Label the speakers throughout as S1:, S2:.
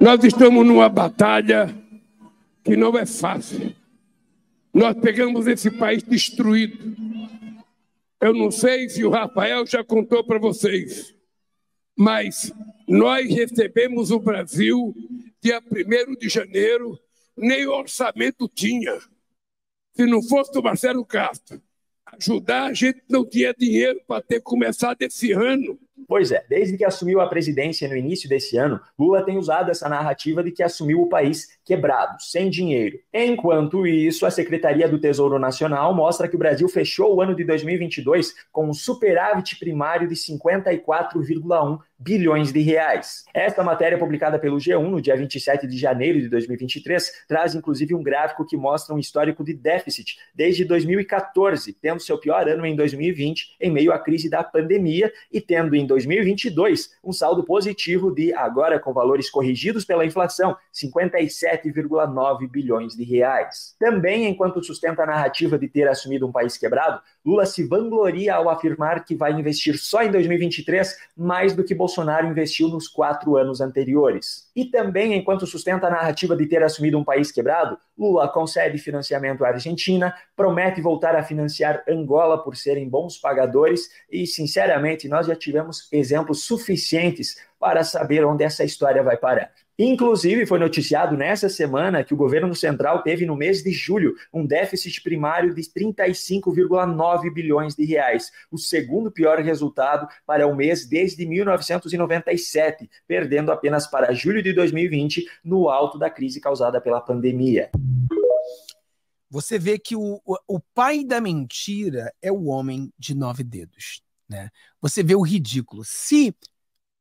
S1: Nós estamos numa batalha que não é fácil. Nós pegamos esse país destruído. Eu não sei se o Rafael já contou para vocês, mas nós recebemos o Brasil dia 1 de janeiro, nem orçamento tinha. Se não fosse o Marcelo Castro ajudar, a gente não tinha dinheiro para ter
S2: começado esse ano. Pois é, desde que assumiu a presidência no início desse ano, Lula tem usado essa narrativa de que assumiu o país quebrado, sem dinheiro. Enquanto isso, a Secretaria do Tesouro Nacional mostra que o Brasil fechou o ano de 2022 com um superávit primário de 54,1 bilhões de reais. Esta matéria publicada pelo G1 no dia 27 de janeiro de 2023 traz inclusive um gráfico que mostra um histórico de déficit desde 2014, tendo seu pior ano em 2020 em meio à crise da pandemia e tendo em 2022, um saldo positivo de, agora com valores corrigidos pela inflação, 57,9 bilhões de reais. Também, enquanto sustenta a narrativa de ter assumido um país quebrado, Lula se vangloria ao afirmar que vai investir só em 2023 mais do que Bolsonaro investiu nos quatro anos anteriores. E também, enquanto sustenta a narrativa de ter assumido um país quebrado, Lula concede financiamento à Argentina, promete voltar a financiar Angola por serem bons pagadores e, sinceramente, nós já tivemos exemplos suficientes para saber onde essa história vai parar. Inclusive, foi noticiado nessa semana que o governo central teve no mês de julho um déficit primário de 35,9 bilhões de reais, o segundo pior resultado para o mês desde 1997, perdendo apenas para julho de 2020, no alto da crise causada pela pandemia.
S1: Você vê que o, o pai da mentira é o homem de nove dedos. Né? Você vê o ridículo. Se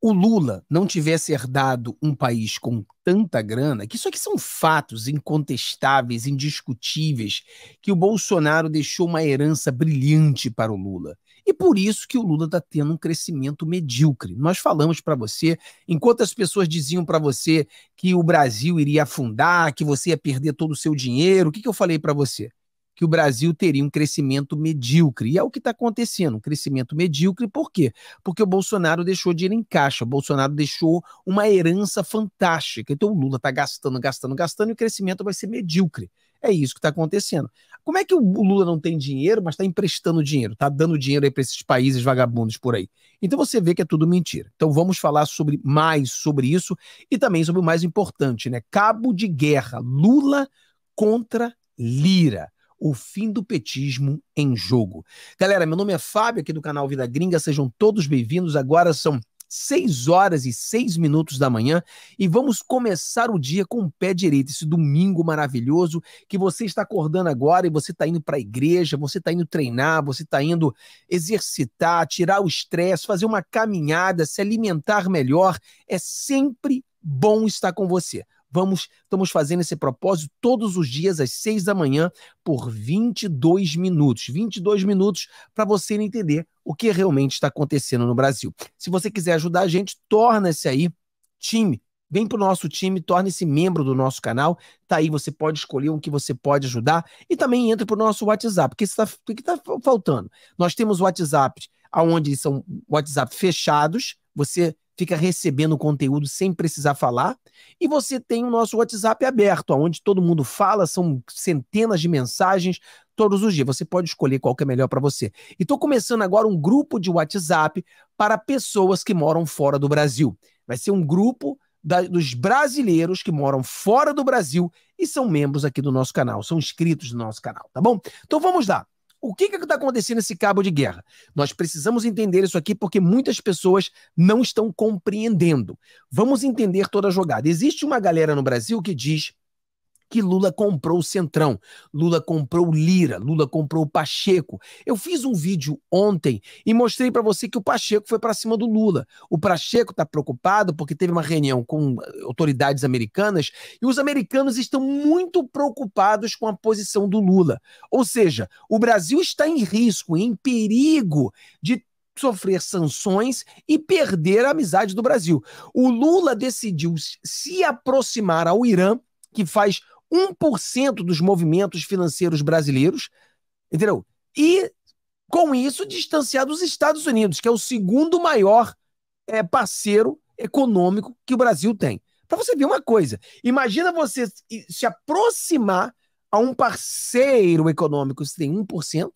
S1: o Lula não tivesse herdado um país com tanta grana, que isso aqui são fatos incontestáveis, indiscutíveis, que o Bolsonaro deixou uma herança brilhante para o Lula. E por isso que o Lula está tendo um crescimento medíocre. Nós falamos para você, enquanto as pessoas diziam para você que o Brasil iria afundar, que você ia perder todo o seu dinheiro, o que, que eu falei para você? que o Brasil teria um crescimento medíocre. E é o que está acontecendo, um crescimento medíocre, por quê? Porque o Bolsonaro deixou dinheiro em caixa, o Bolsonaro deixou uma herança fantástica. Então o Lula está gastando, gastando, gastando, e o crescimento vai ser medíocre. É isso que está acontecendo. Como é que o Lula não tem dinheiro, mas está emprestando dinheiro, está dando dinheiro aí para esses países vagabundos por aí? Então você vê que é tudo mentira. Então vamos falar sobre mais sobre isso e também sobre o mais importante, né? Cabo de guerra, Lula contra Lira o fim do petismo em jogo. Galera, meu nome é Fábio, aqui do canal Vida Gringa, sejam todos bem-vindos. Agora são 6 horas e 6 minutos da manhã e vamos começar o dia com o pé direito, esse domingo maravilhoso que você está acordando agora e você está indo para a igreja, você está indo treinar, você está indo exercitar, tirar o estresse, fazer uma caminhada, se alimentar melhor. É sempre bom estar com você. Vamos, estamos fazendo esse propósito todos os dias às seis da manhã por 22 minutos. 22 minutos para você entender o que realmente está acontecendo no Brasil. Se você quiser ajudar a gente, torna-se aí time. Vem para o nosso time, torne-se membro do nosso canal. Tá aí, você pode escolher um que você pode ajudar. E também entre para o nosso WhatsApp, porque está que tá faltando. Nós temos WhatsApp, onde são WhatsApp fechados, você fica recebendo conteúdo sem precisar falar. E você tem o nosso WhatsApp aberto, onde todo mundo fala, são centenas de mensagens todos os dias. Você pode escolher qual que é melhor para você. E estou começando agora um grupo de WhatsApp para pessoas que moram fora do Brasil. Vai ser um grupo da, dos brasileiros que moram fora do Brasil e são membros aqui do nosso canal, são inscritos do nosso canal, tá bom? Então vamos lá. O que está é acontecendo nesse cabo de guerra? Nós precisamos entender isso aqui porque muitas pessoas não estão compreendendo. Vamos entender toda a jogada. Existe uma galera no Brasil que diz que Lula comprou o Centrão, Lula comprou o Lira, Lula comprou o Pacheco. Eu fiz um vídeo ontem e mostrei para você que o Pacheco foi para cima do Lula. O Pacheco está preocupado porque teve uma reunião com autoridades americanas e os americanos estão muito preocupados com a posição do Lula. Ou seja, o Brasil está em risco, em perigo de sofrer sanções e perder a amizade do Brasil. O Lula decidiu se aproximar ao Irã, que faz 1% dos movimentos financeiros brasileiros, entendeu? E, com isso, distanciar dos Estados Unidos, que é o segundo maior é, parceiro econômico que o Brasil tem. Para você ver uma coisa, imagina você se aproximar a um parceiro econômico que tem 1%,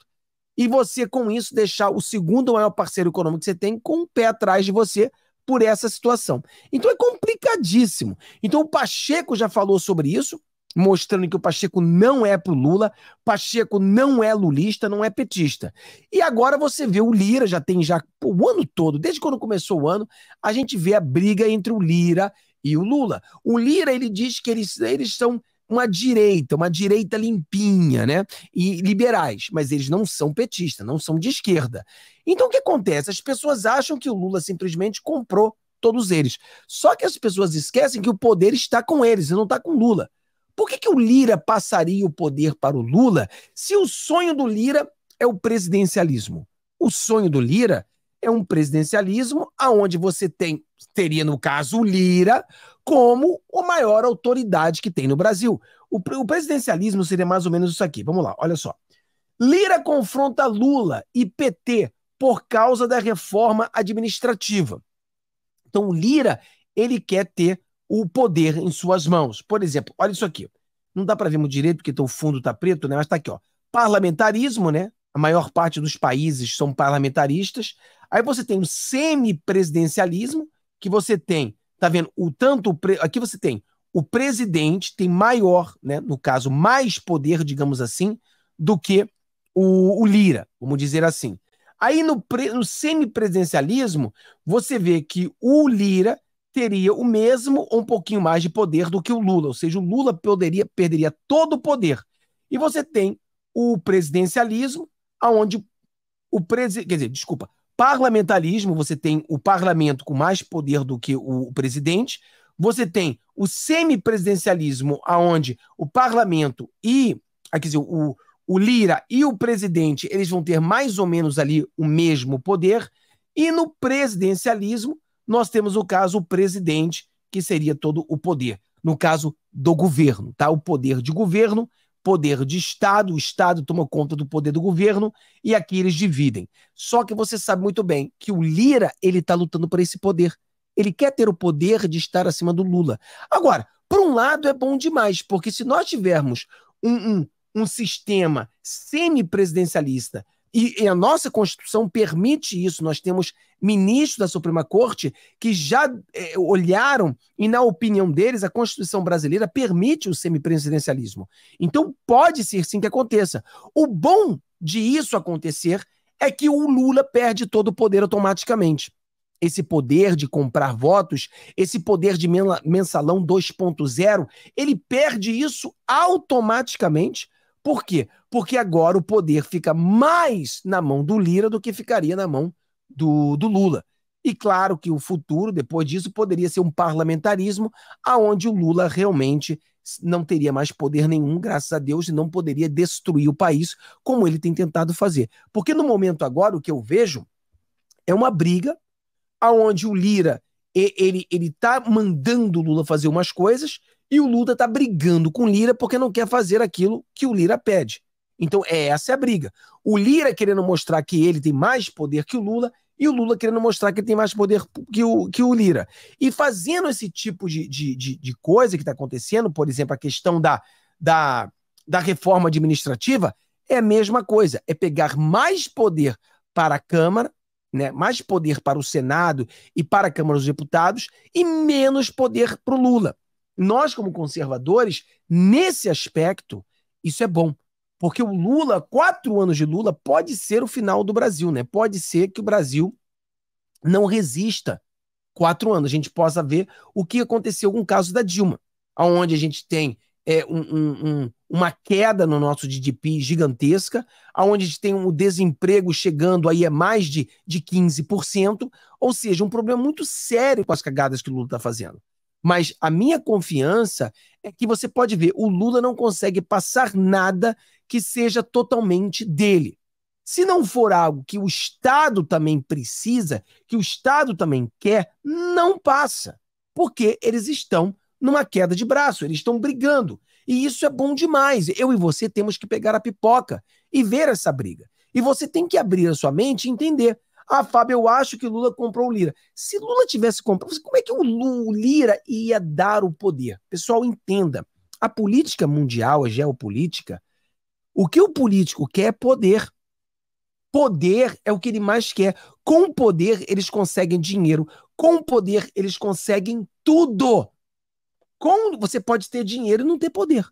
S1: e você, com isso, deixar o segundo maior parceiro econômico que você tem com o pé atrás de você por essa situação. Então é complicadíssimo. Então o Pacheco já falou sobre isso, mostrando que o Pacheco não é pro Lula, Pacheco não é lulista, não é petista. E agora você vê o Lira, já tem já o ano todo, desde quando começou o ano, a gente vê a briga entre o Lira e o Lula. O Lira, ele diz que eles, eles são uma direita, uma direita limpinha, né? E liberais, mas eles não são petistas, não são de esquerda. Então o que acontece? As pessoas acham que o Lula simplesmente comprou todos eles. Só que as pessoas esquecem que o poder está com eles e não está com Lula. Por que, que o Lira passaria o poder para o Lula se o sonho do Lira é o presidencialismo? O sonho do Lira é um presidencialismo aonde você tem teria no caso o Lira como a maior autoridade que tem no Brasil. O, o presidencialismo seria mais ou menos isso aqui. Vamos lá, olha só. Lira confronta Lula e PT por causa da reforma administrativa. Então, o Lira, ele quer ter o poder em suas mãos. Por exemplo, olha isso aqui. Não dá para ver muito direito porque o fundo está preto, né? Mas está aqui, ó. Parlamentarismo, né? A maior parte dos países são parlamentaristas. Aí você tem o semipresidencialismo, que você tem, tá vendo? O tanto aqui você tem o presidente tem maior, né, no caso, mais poder, digamos assim, do que o, o Lira, vamos dizer assim. Aí no, pre, no semipresidencialismo, você vê que o Lira teria o mesmo ou um pouquinho mais de poder do que o Lula, ou seja, o Lula poderia, perderia todo o poder. E você tem o presidencialismo, aonde o presidente, quer dizer, desculpa, parlamentarismo, você tem o parlamento com mais poder do que o presidente, você tem o semipresidencialismo, aonde o parlamento e, ah, quer dizer, o, o Lira e o presidente, eles vão ter mais ou menos ali o mesmo poder, e no presidencialismo, nós temos o caso o presidente, que seria todo o poder. No caso do governo, tá? O poder de governo, poder de Estado, o Estado toma conta do poder do governo e aqui eles dividem. Só que você sabe muito bem que o Lira, ele tá lutando por esse poder. Ele quer ter o poder de estar acima do Lula. Agora, por um lado é bom demais, porque se nós tivermos um, um, um sistema presidencialista e, e, a nossa Constituição permite isso. Nós temos ministros da Suprema Corte que já é, olharam, e na opinião deles, a Constituição brasileira permite o semipresidencialismo. Então, pode ser sim que aconteça. O bom de isso acontecer é que o Lula perde todo o poder automaticamente. Esse poder de comprar votos, esse poder de mensalão 2.0, ele perde isso automaticamente por quê? Porque agora o poder fica mais na mão do Lira do que ficaria na mão do, do Lula. E claro que o futuro, depois disso, poderia ser um parlamentarismo aonde o Lula realmente não teria mais poder nenhum, graças a Deus, e não poderia destruir o país como ele tem tentado fazer. Porque no momento agora, o que eu vejo é uma briga aonde o Lira ele ele está mandando o Lula fazer umas coisas e o Lula está brigando com o Lira porque não quer fazer aquilo que o Lira pede. Então, é essa é a briga. O Lira querendo mostrar que ele tem mais poder que o Lula e o Lula querendo mostrar que ele tem mais poder que o, que o Lira. E fazendo esse tipo de, de, de, de coisa que está acontecendo, por exemplo, a questão da, da, da reforma administrativa, é a mesma coisa. É pegar mais poder para a Câmara, né, mais poder para o Senado e para a Câmara dos Deputados e menos poder para o Lula nós, como conservadores, nesse aspecto, isso é bom. Porque o Lula, quatro anos de Lula, pode ser o final do Brasil, né? Pode ser que o Brasil não resista quatro anos. A gente possa ver o que aconteceu com o caso da Dilma, onde a gente tem é, um, um, um, uma queda no nosso GDP gigantesca, onde a gente tem o um desemprego chegando aí a mais de, de 15%, ou seja, um problema muito sério com as cagadas que o Lula está fazendo. Mas a minha confiança é que você pode ver, o Lula não consegue passar nada que seja totalmente dele. Se não for algo que o Estado também precisa, que o Estado também quer, não passa. Porque eles estão numa queda de braço, eles estão brigando. E isso é bom demais. Eu e você temos que pegar a pipoca e ver essa briga. E você tem que abrir a sua mente e entender ah, Fábio, eu acho que Lula comprou o Lira. Se Lula tivesse comprado, como é que o Lira ia dar o poder? Pessoal, entenda. A política mundial, a geopolítica, o que o político quer é poder. Poder é o que ele mais quer. Com poder, eles conseguem dinheiro. Com poder, eles conseguem tudo. Com você pode ter dinheiro e não ter poder.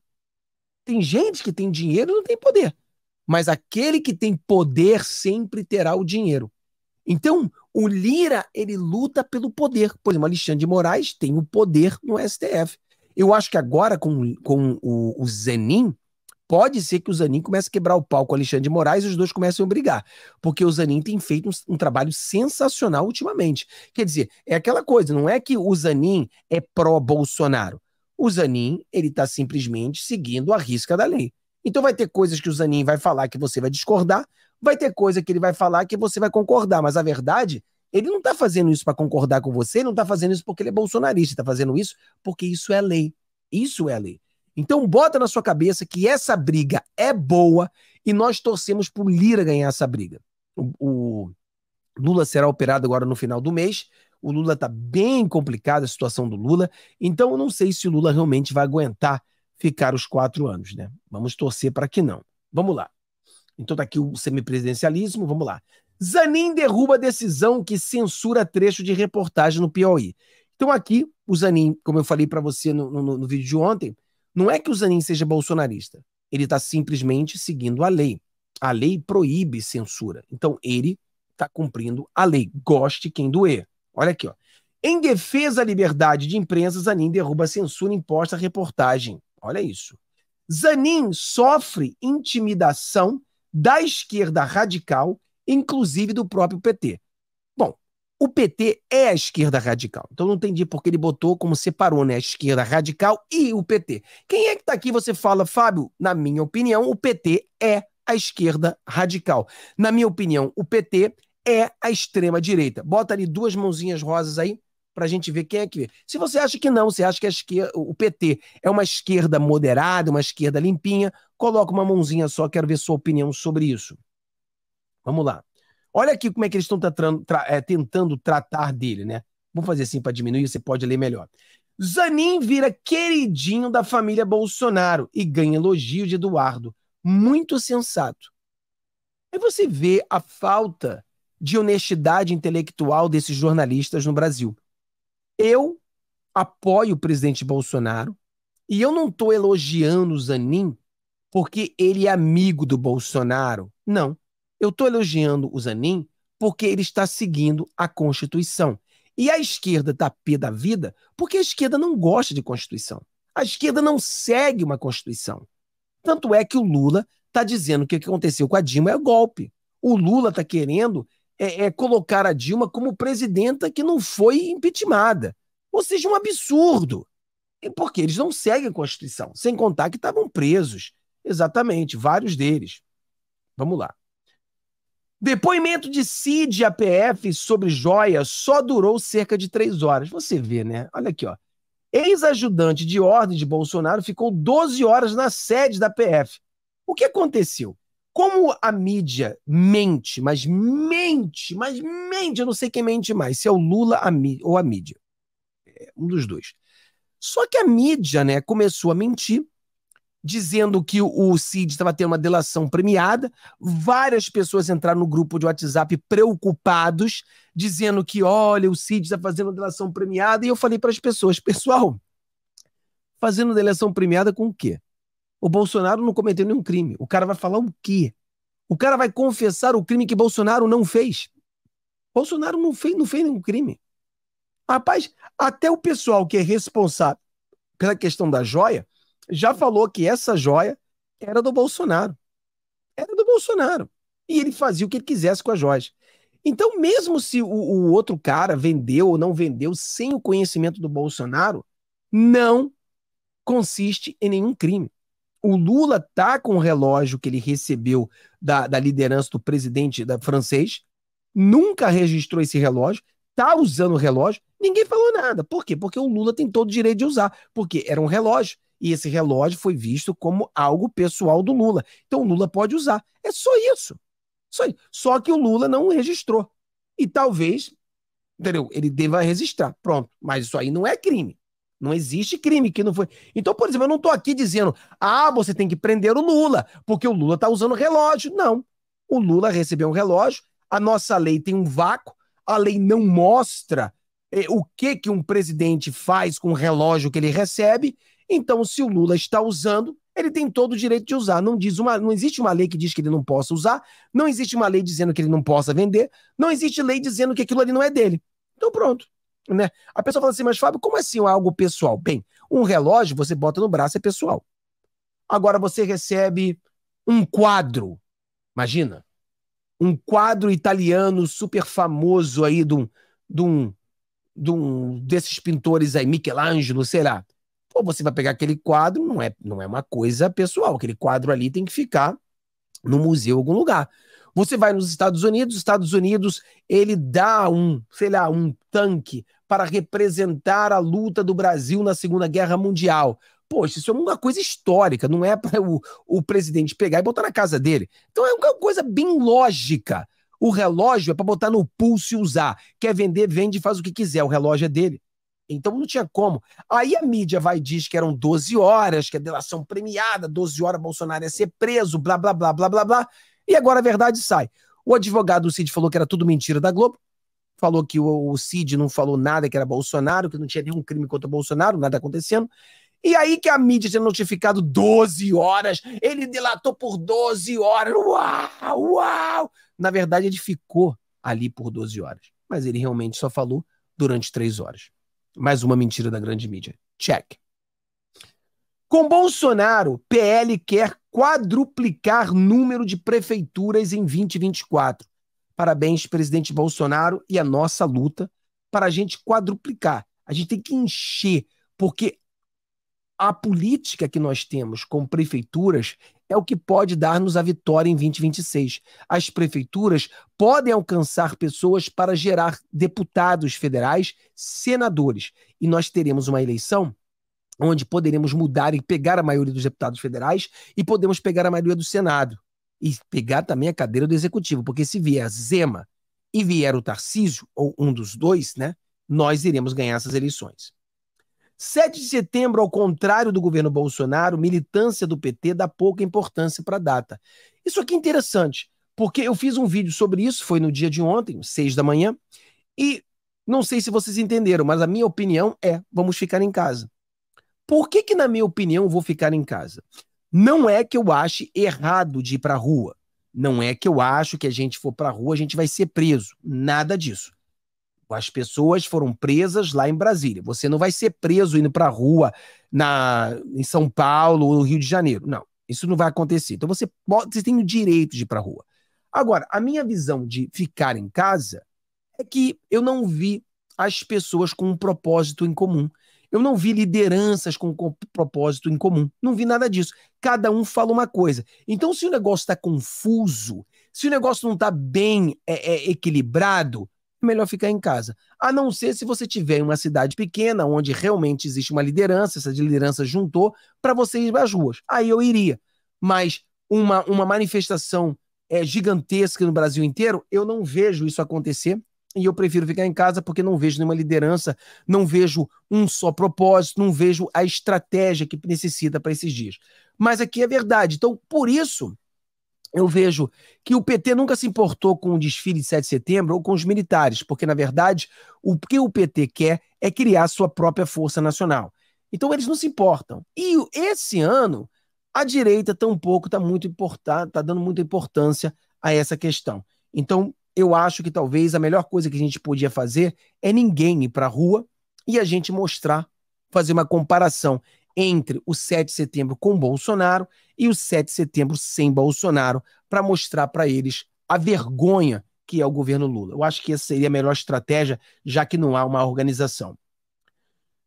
S1: Tem gente que tem dinheiro e não tem poder. Mas aquele que tem poder sempre terá o dinheiro. Então, o Lira, ele luta pelo poder. Por exemplo, Alexandre de Moraes tem o poder no STF. Eu acho que agora, com, com o, o pode ser que o Zanin comece a quebrar o pau com o Alexandre de Moraes e os dois comecem a brigar. Porque o Zanin tem feito um, um, trabalho sensacional ultimamente. Quer dizer, é aquela coisa, não é que o Zanin é pró-Bolsonaro. O Zanin, ele está simplesmente seguindo a risca da lei. Então vai ter coisas que o Zanin vai falar que você vai discordar, vai ter coisa que ele vai falar que você vai concordar, mas a verdade, ele não está fazendo isso para concordar com você, ele não está fazendo isso porque ele é bolsonarista, está fazendo isso porque isso é lei. Isso é lei. Então bota na sua cabeça que essa briga é boa e nós torcemos por Lira ganhar essa briga. O, o Lula será operado agora no final do mês. O Lula está bem complicado a situação do Lula, então eu não sei se o Lula realmente vai aguentar ficar os quatro anos, né? Vamos torcer para que não. Vamos lá. Então tá aqui o semipresidencialismo, vamos lá. Zanin derruba a decisão que censura trecho de reportagem no Piauí. Então aqui, o Zanin, como eu falei para você no, no, no, vídeo de ontem, não é que o Zanin seja bolsonarista. Ele está simplesmente seguindo a lei. A lei proíbe censura. Então ele está cumprindo a lei. Goste quem doer. Olha aqui, ó. Em defesa da liberdade de imprensa, Zanin derruba a censura imposta à reportagem. Olha isso. Zanin sofre intimidação da esquerda radical, inclusive do próprio PT. Bom, o PT é a esquerda radical. Então não entendi porque ele botou como separou, né? A esquerda radical e o PT. Quem é que tá aqui você fala, Fábio? Na minha opinião, o PT é a esquerda radical. Na minha opinião, o PT é a extrema direita. Bota ali duas mãozinhas rosas aí para a gente ver quem é que vê. Se você acha que não, você acha que esquerda, o PT é uma esquerda moderada, uma esquerda limpinha, coloca uma mãozinha só, quero ver sua opinião sobre isso. Vamos lá. Olha aqui como é que eles estão tra, é, tentando tratar dele, né? Vamos fazer assim para diminuir, você pode ler melhor. Zanin vira queridinho da família Bolsonaro e ganha elogio de Eduardo. Muito sensato. Aí você vê a falta de honestidade intelectual desses jornalistas no Brasil. Eu apoio o presidente Bolsonaro e eu não estou elogiando o Zanin porque ele é amigo do Bolsonaro. Não. Eu estou elogiando o Zanin porque ele está seguindo a Constituição. E a esquerda está pé da vida porque a esquerda não gosta de Constituição. A esquerda não segue uma Constituição. Tanto é que o Lula está dizendo que o que aconteceu com a Dilma é golpe. O Lula está querendo é, é, colocar a Dilma como presidenta que não foi impeachmentada. Ou seja, um absurdo. Porque eles não seguem a Constituição, sem contar que estavam presos. Exatamente, vários deles. Vamos lá. Depoimento de Cid PF sobre joia só durou cerca de três horas. Você vê, né? Olha aqui, ó. Ex-ajudante de ordem de Bolsonaro ficou 12 horas na sede da PF. O que aconteceu? Como a mídia mente, mas mente, mas mente, eu não sei quem mente mais, se é o Lula a ou a mídia. É um dos dois. Só que a mídia né, começou a mentir, dizendo que o Cid estava tendo uma delação premiada. Várias pessoas entraram no grupo de WhatsApp preocupados, dizendo que, olha, o Cid está fazendo uma delação premiada. E eu falei para as pessoas, pessoal, fazendo delação premiada com o quê? O Bolsonaro não cometeu nenhum crime. O cara vai falar o quê? O cara vai confessar o crime que Bolsonaro não fez. Bolsonaro não fez, não fez nenhum crime. Rapaz, até o pessoal que é responsável pela questão da joia já falou que essa joia era do Bolsonaro. Era do Bolsonaro. E ele fazia o que ele quisesse com as joias. Então, mesmo se o, o outro cara vendeu ou não vendeu sem o conhecimento do Bolsonaro, não consiste em nenhum crime o Lula tá com o relógio que ele recebeu da, da liderança do presidente da, francês, nunca registrou esse relógio, tá usando o relógio, ninguém falou nada. Por quê? Porque o Lula tem todo o direito de usar, porque era um relógio. E esse relógio foi visto como algo pessoal do Lula. Então o Lula pode usar. É só isso. Só, isso. só que o Lula não registrou. E talvez, entendeu? Ele deva registrar. Pronto. Mas isso aí não é crime. Não existe crime que não foi. Então, por exemplo, eu não estou aqui dizendo, ah, você tem que prender o Lula, porque o Lula está usando relógio. Não. O Lula recebeu um relógio, a nossa lei tem um vácuo, a lei não mostra eh, o que, que um presidente faz com o relógio que ele recebe. Então, se o Lula está usando, ele tem todo o direito de usar. Não, diz uma, não existe uma lei que diz que ele não possa usar, não existe uma lei dizendo que ele não possa vender, não existe lei dizendo que aquilo ali não é dele. Então, pronto né? A pessoa fala assim, mas Fábio, como assim algo pessoal? Bem, um relógio você bota no braço é pessoal. Agora você recebe um quadro, imagina, um quadro italiano super famoso aí de um, de um, de um desses pintores aí, Michelangelo, sei lá. Pô, você vai pegar aquele quadro, não é, não é uma coisa pessoal, aquele quadro ali tem que ficar no museu, algum lugar. Você vai nos Estados Unidos, os Estados Unidos, ele dá um, sei lá, um tanque para representar a luta do Brasil na Segunda Guerra Mundial. Poxa, isso é uma coisa histórica, não é para o, o presidente pegar e botar na casa dele. Então é uma coisa bem lógica. O relógio é para botar no pulso e usar. Quer vender, vende, faz o que quiser. O relógio é dele. Então não tinha como. Aí a mídia vai e diz que eram 12 horas, que a delação premiada, 12 horas Bolsonaro ia ser preso, blá, blá, blá, blá, blá, blá. E agora a verdade sai. O advogado do Cid falou que era tudo mentira da Globo, falou que o, Cid não falou nada que era Bolsonaro, que não tinha nenhum crime contra Bolsonaro, nada acontecendo. E aí que a mídia tinha notificado 12 horas, ele delatou por 12 horas, uau, uau! Na verdade, ele ficou ali por 12 horas, mas ele realmente só falou durante 3 horas. Mais uma mentira da grande mídia. Check. Com Bolsonaro, PL quer quadruplicar número de prefeituras em 2024. Parabéns, presidente Bolsonaro, e a nossa luta para a gente quadruplicar. A gente tem que encher, porque a política que nós temos com prefeituras é o que pode dar-nos a vitória em 2026. As prefeituras podem alcançar pessoas para gerar deputados federais, senadores, e nós teremos uma eleição onde poderemos mudar e pegar a maioria dos deputados federais e podemos pegar a maioria do Senado e pegar também a cadeira do executivo, porque se vier Zema e vier o Tarcísio ou um dos dois, né, nós iremos ganhar essas eleições. 7 de setembro, ao contrário do governo Bolsonaro, militância do PT dá pouca importância para a data. Isso aqui é interessante, porque eu fiz um vídeo sobre isso, foi no dia de ontem, 6 da manhã, e não sei se vocês entenderam, mas a minha opinião é: vamos ficar em casa. Por que, que na minha opinião, vou ficar em casa? Não é que eu ache errado de ir para a rua. Não é que eu acho que a gente for para a rua, a gente vai ser preso. Nada disso. As pessoas foram presas lá em Brasília. Você não vai ser preso indo para a rua na, em São Paulo ou no Rio de Janeiro. Não, isso não vai acontecer. Então você, pode, você tem o direito de ir para a rua. Agora, a minha visão de ficar em casa é que eu não vi as pessoas com um propósito em comum. Eu não vi lideranças com, um propósito em comum. Não vi nada disso. Cada um fala uma coisa. Então, se o negócio está confuso, se o negócio não está bem é, é, equilibrado, melhor ficar em casa. A não ser se você tiver em uma cidade pequena, onde realmente existe uma liderança, essa liderança juntou, para você ir às ruas. Aí eu iria. Mas uma, uma manifestação é, gigantesca no Brasil inteiro, eu não vejo isso acontecer. E eu prefiro ficar em casa porque não vejo nenhuma liderança, não vejo um só propósito, não vejo a estratégia que necessita para esses dias. Mas aqui é verdade. Então, por isso, eu vejo que o PT nunca se importou com o desfile de 7 de setembro ou com os militares, porque, na verdade, o que o PT quer é criar sua própria força nacional. Então, eles não se importam. E esse ano, a direita tampouco está muito tá dando muita importância a essa questão. Então, eu acho que talvez a melhor coisa que a gente podia fazer é ninguém ir para a rua e a gente mostrar, fazer uma comparação entre o 7 de setembro com Bolsonaro e o 7 de setembro sem Bolsonaro, para mostrar para eles a vergonha que é o governo Lula. Eu acho que essa seria a melhor estratégia, já que não há uma organização.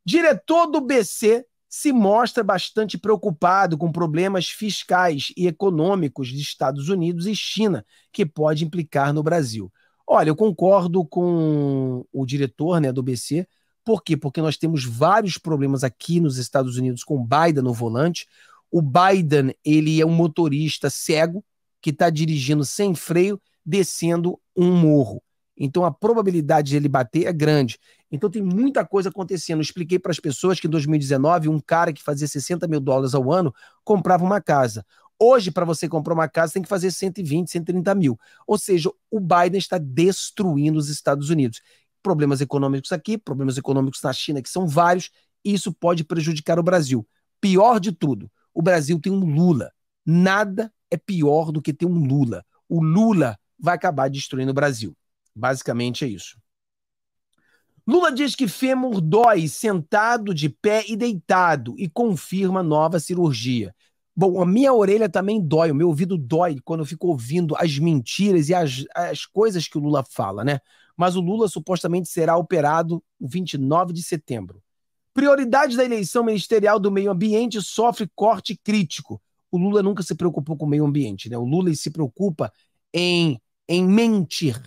S1: Diretor do BC se mostra bastante preocupado com problemas fiscais e econômicos de Estados Unidos e China, que pode implicar no Brasil. Olha, eu concordo com o diretor né, do BC, por quê? Porque nós temos vários problemas aqui nos Estados Unidos com o Biden no volante. O Biden, ele é um motorista cego que está dirigindo sem freio, descendo um morro. Então a probabilidade de ele bater é grande. Então tem muita coisa acontecendo. Eu expliquei para as pessoas que em 2019 um cara que fazia 60 mil dólares ao ano comprava uma casa. Hoje, para você comprar uma casa, tem que fazer 120, 130 mil. Ou seja, o Biden está destruindo os Estados Unidos problemas econômicos aqui, problemas econômicos na China, que são vários, e isso pode prejudicar o Brasil. Pior de tudo, o Brasil tem um Lula. Nada é pior do que ter um Lula. O Lula vai acabar destruindo o Brasil. Basicamente é isso. Lula diz que fêmur dói sentado de pé e deitado e confirma nova cirurgia. Bom, a minha orelha também dói, o meu ouvido dói quando eu fico ouvindo as mentiras e as, as coisas que o Lula fala, né? Mas o Lula supostamente será operado o 29 de setembro. Prioridade da eleição ministerial do meio ambiente sofre corte crítico. O Lula nunca se preocupou com o meio ambiente, né? O Lula se preocupa em, em mentir.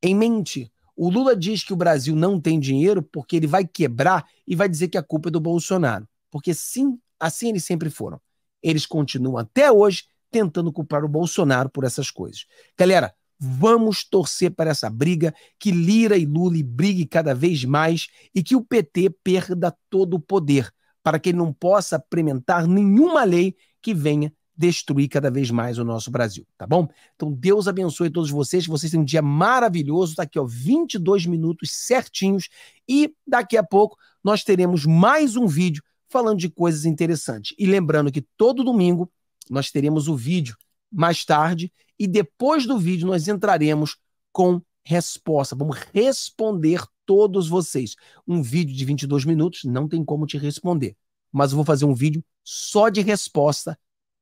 S1: Em mentir. O Lula diz que o Brasil não tem dinheiro porque ele vai quebrar e vai dizer que a culpa é do Bolsonaro. Porque sim, assim eles sempre foram eles continuam até hoje tentando culpar o Bolsonaro por essas coisas. Galera, vamos torcer para essa briga, que Lira e Lula brigue cada vez mais e que o PT perda todo o poder, para que ele não possa implementar nenhuma lei que venha destruir cada vez mais o nosso Brasil, tá bom? Então Deus abençoe todos vocês, vocês têm um dia maravilhoso, tá aqui ó, 22 minutos certinhos e daqui a pouco nós teremos mais um vídeo falando de coisas interessantes. E lembrando que todo domingo nós teremos o vídeo mais tarde e depois do vídeo nós entraremos com resposta. Vamos responder todos vocês. Um vídeo de 22 minutos não tem como te responder, mas eu vou fazer um vídeo só de resposta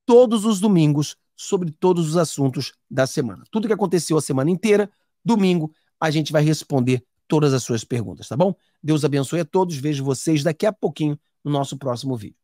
S1: todos os domingos sobre todos os assuntos da semana. Tudo que aconteceu a semana inteira, domingo a gente vai responder todas as suas perguntas, tá bom? Deus abençoe a todos. Vejo vocês daqui a pouquinho no nosso próximo vídeo.